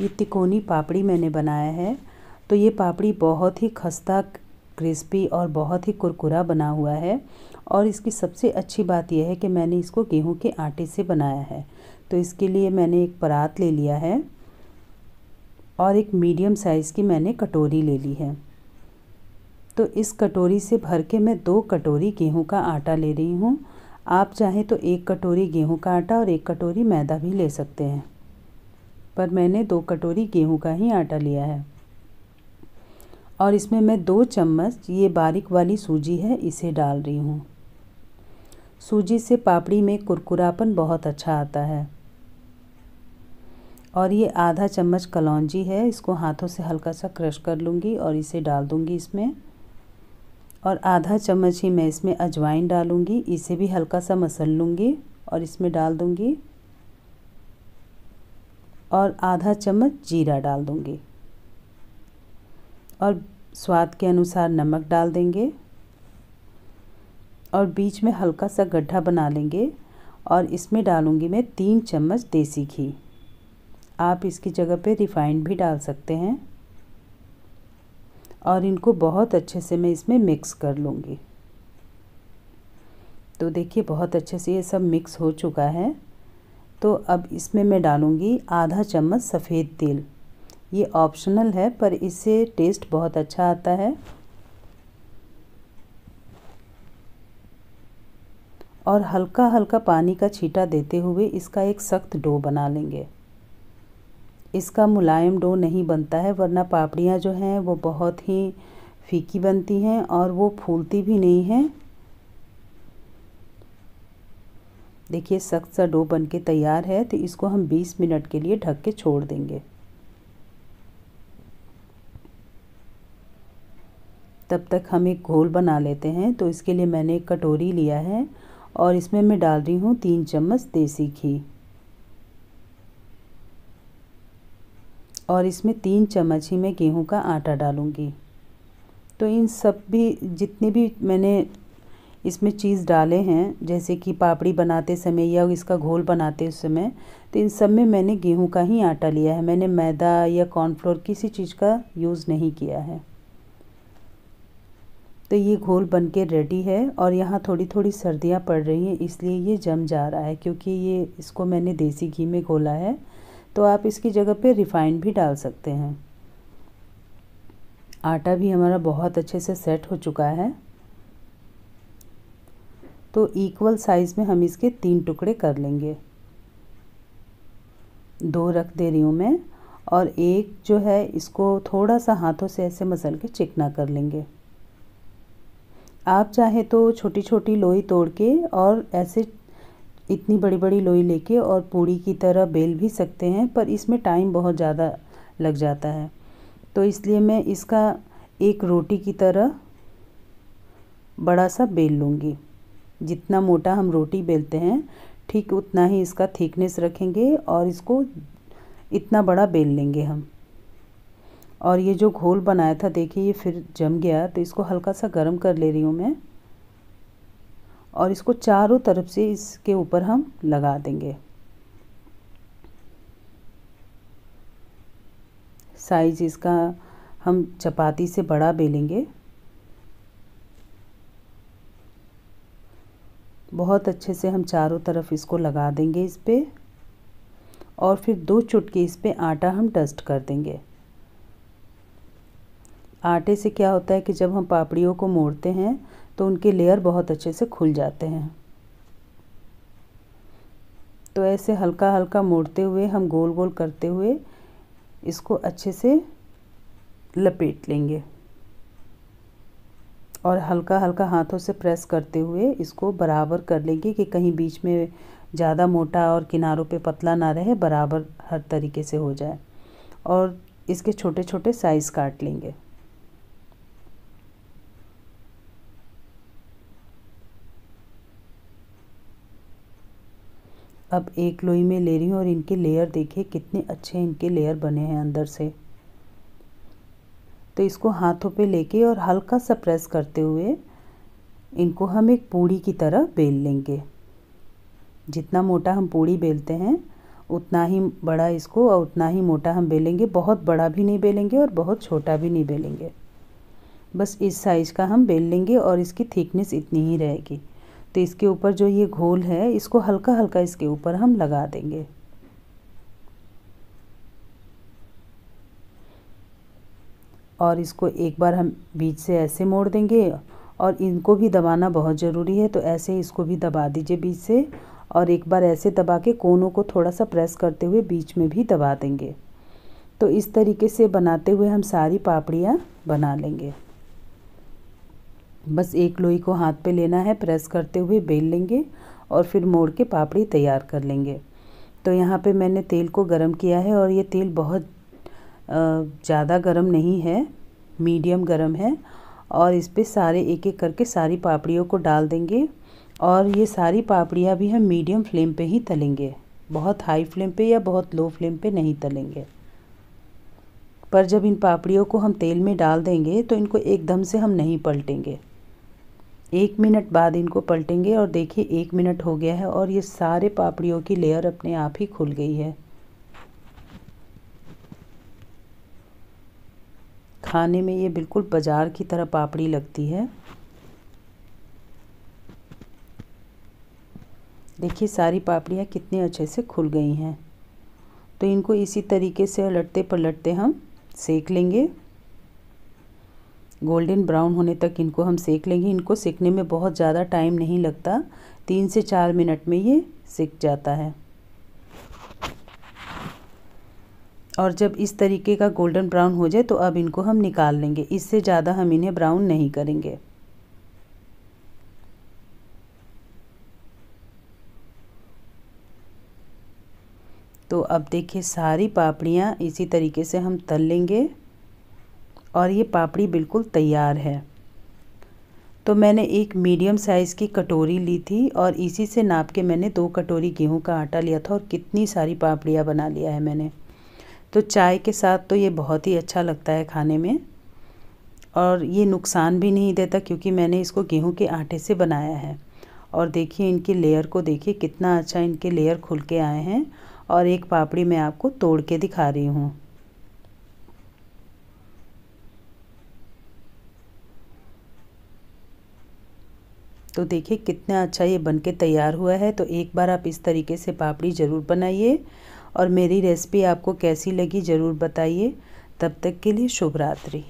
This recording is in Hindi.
ये तिकोनी पापड़ी मैंने बनाया है तो ये पापड़ी बहुत ही खस्ता क्रिस्पी और बहुत ही कुरकुरा बना हुआ है और इसकी सबसे अच्छी बात यह है कि मैंने इसको गेहूं के आटे से बनाया है तो इसके लिए मैंने एक परात ले लिया है और एक मीडियम साइज़ की मैंने कटोरी ले ली है तो इस कटोरी से भर के मैं दो कटोरी गेहूं का आटा ले रही हूँ आप चाहें तो एक कटोरी गेहूं का आटा और एक कटोरी मैदा भी ले सकते हैं पर मैंने दो कटोरी गेहूं का ही आटा लिया है और इसमें मैं दो चम्मच ये बारीक वाली सूजी है इसे डाल रही हूँ सूजी से पापड़ी में कुरकुरापन बहुत अच्छा आता है और ये आधा चम्मच कलौजी है इसको हाथों से हल्का सा क्रश कर लूँगी और इसे डाल दूँगी इसमें और आधा चम्मच ही मैं इसमें अजवाइन डालूँगी इसे भी हल्का सा मसल लूँगी और इसमें डाल दूँगी और आधा चम्मच जीरा डाल दूँगी और स्वाद के अनुसार नमक डाल देंगे और बीच में हल्का सा गड्ढा बना लेंगे और इसमें डालूँगी मैं तीन चम्मच देसी घी आप इसकी जगह पे रिफाइंड भी डाल सकते हैं और इनको बहुत अच्छे से मैं इसमें मिक्स कर लूँगी तो देखिए बहुत अच्छे से ये सब मिक्स हो चुका है तो अब इसमें मैं डालूँगी आधा चम्मच सफ़ेद तेल ये ऑप्शनल है पर इससे टेस्ट बहुत अच्छा आता है और हल्का हल्का पानी का छीटा देते हुए इसका एक सख्त डो बना लेंगे इसका मुलायम डो नहीं बनता है वरना पापड़ियाँ जो हैं वो बहुत ही फीकी बनती हैं और वो फूलती भी नहीं हैं देखिए सख्त सा डो बन के तैयार है तो इसको हम 20 मिनट के लिए ढक के छोड़ देंगे तब तक हम एक घोल बना लेते हैं तो इसके लिए मैंने एक कटोरी लिया है और इसमें मैं डाल रही हूँ तीन चम्मच देसी घी और इसमें तीन चम्मच ही मैं गेहूँ का आटा डालूँगी तो इन सब भी जितनी भी मैंने इसमें चीज़ डाले हैं जैसे कि पापड़ी बनाते समय या इसका घोल बनाते समय तो इन सब में मैंने गेहूं का ही आटा लिया है मैंने मैदा या कॉर्नफ्लोर किसी चीज़ का यूज़ नहीं किया है तो ये घोल बन के रेडी है और यहाँ थोड़ी थोड़ी सर्दियाँ पड़ रही हैं इसलिए ये जम जा रहा है क्योंकि ये इसको मैंने देसी घी में घोला है तो आप इसकी जगह पे रिफ़ाइंड भी डाल सकते हैं आटा भी हमारा बहुत अच्छे से सेट हो चुका है तो इक्वल साइज़ में हम इसके तीन टुकड़े कर लेंगे दो रख दे रही हूँ मैं और एक जो है इसको थोड़ा सा हाथों से ऐसे मसल के चिकना कर लेंगे आप चाहे तो छोटी छोटी लोई तोड़ के और ऐसे इतनी बड़ी बड़ी लोई लेके और पूड़ी की तरह बेल भी सकते हैं पर इसमें टाइम बहुत ज़्यादा लग जाता है तो इसलिए मैं इसका एक रोटी की तरह बड़ा सा बेल लूँगी जितना मोटा हम रोटी बेलते हैं ठीक उतना ही इसका थिकनेस रखेंगे और इसको इतना बड़ा बेल लेंगे हम और ये जो घोल बनाया था देखिए ये फिर जम गया तो इसको हल्का सा गर्म कर ले रही हूँ मैं और इसको चारों तरफ से इसके ऊपर हम लगा देंगे साइज इसका हम चपाती से बड़ा बेलेंगे बहुत अच्छे से हम चारों तरफ इसको लगा देंगे इस पर और फिर दो चुटके इस पर आटा हम डस्ट कर देंगे आटे से क्या होता है कि जब हम पापड़ियों को मोड़ते हैं तो उनके लेयर बहुत अच्छे से खुल जाते हैं तो ऐसे हल्का हल्का मोड़ते हुए हम गोल गोल करते हुए इसको अच्छे से लपेट लेंगे और हल्का हल्का हाथों से प्रेस करते हुए इसको बराबर कर लेंगे कि कहीं बीच में ज़्यादा मोटा और किनारों पे पतला ना रहे बराबर हर तरीके से हो जाए और इसके छोटे छोटे साइज़ काट लेंगे अब एक लोई में ले रही हूँ और इनके लेयर देखिए कितने अच्छे इनके लेयर बने हैं अंदर से तो इसको हाथों पे लेके और हल्का सा प्रेस करते हुए इनको हम एक पूड़ी की तरह बेल लेंगे जितना मोटा हम पूड़ी बेलते हैं उतना ही बड़ा इसको और उतना ही मोटा हम बेलेंगे बहुत बड़ा भी नहीं बेलेंगे और बहुत छोटा भी नहीं बेलेंगे बस इस साइज़ का हम बेल लेंगे और इसकी थिकनेस इतनी ही रहेगी तो इसके ऊपर जो ये घोल है इसको हल्का हल्का इसके ऊपर हम लगा देंगे और इसको एक बार हम बीच से ऐसे मोड़ देंगे और इनको भी दबाना बहुत ज़रूरी है तो ऐसे इसको भी दबा दीजिए बीच से और एक बार ऐसे दबा के कोनों को थोड़ा सा प्रेस करते हुए बीच में भी दबा देंगे तो इस तरीके से बनाते हुए हम सारी पापड़ियाँ बना लेंगे बस एक लोई को हाथ पे लेना है प्रेस करते हुए बेल लेंगे और फिर मोड़ के पापड़ी तैयार कर लेंगे तो यहाँ पे मैंने तेल को गरम किया है और ये तेल बहुत ज़्यादा गर्म नहीं है मीडियम गर्म है और इस पर सारे एक एक करके सारी पापड़ियों को डाल देंगे और ये सारी पापड़ियाँ भी हम मीडियम फ्लेम पे ही तलेंगे बहुत हाई फ्लेम पे या बहुत लो फ्लेम पे नहीं तलेंगे पर जब इन पापड़ियों को हम तेल में डाल देंगे तो इनको एकदम से हम नहीं पलटेंगे एक मिनट बाद इनको पलटेंगे और देखिए एक मिनट हो गया है और ये सारे पापड़ियों की लेयर अपने आप ही खुल गई है खाने में ये बिल्कुल बाज़ार की तरह पापड़ी लगती है देखिए सारी पापड़ियाँ कितने अच्छे से खुल गई हैं तो इनको इसी तरीके से लटते पलटते हम सेक लेंगे गोल्डन ब्राउन होने तक इनको हम सेक लेंगे इनको सेकने में बहुत ज़्यादा टाइम नहीं लगता तीन से चार मिनट में ये सेक जाता है और जब इस तरीके का गोल्डन ब्राउन हो जाए तो अब इनको हम निकाल लेंगे इससे ज़्यादा हम इन्हें ब्राउन नहीं करेंगे तो अब देखिए सारी पापड़ियाँ इसी तरीके से हम तल लेंगे और ये पापड़ी बिल्कुल तैयार है तो मैंने एक मीडियम साइज़ की कटोरी ली थी और इसी से नाप के मैंने दो कटोरी गेहूं का आटा लिया था और कितनी सारी पापड़ियाँ बना लिया है मैंने तो चाय के साथ तो ये बहुत ही अच्छा लगता है खाने में और ये नुकसान भी नहीं देता क्योंकि मैंने इसको गेहूं के आटे से बनाया है और देखिए इनकी लेयर को देखिए कितना अच्छा इनके लेयर खुल के आए हैं और एक पापड़ी मैं आपको तोड़ के दिखा रही हूँ तो देखिए कितना अच्छा ये बन के तैयार हुआ है तो एक बार आप इस तरीके से पापड़ी ज़रूर बनाइए और मेरी रेसिपी आपको कैसी लगी ज़रूर बताइए तब तक के लिए शुभ रात्रि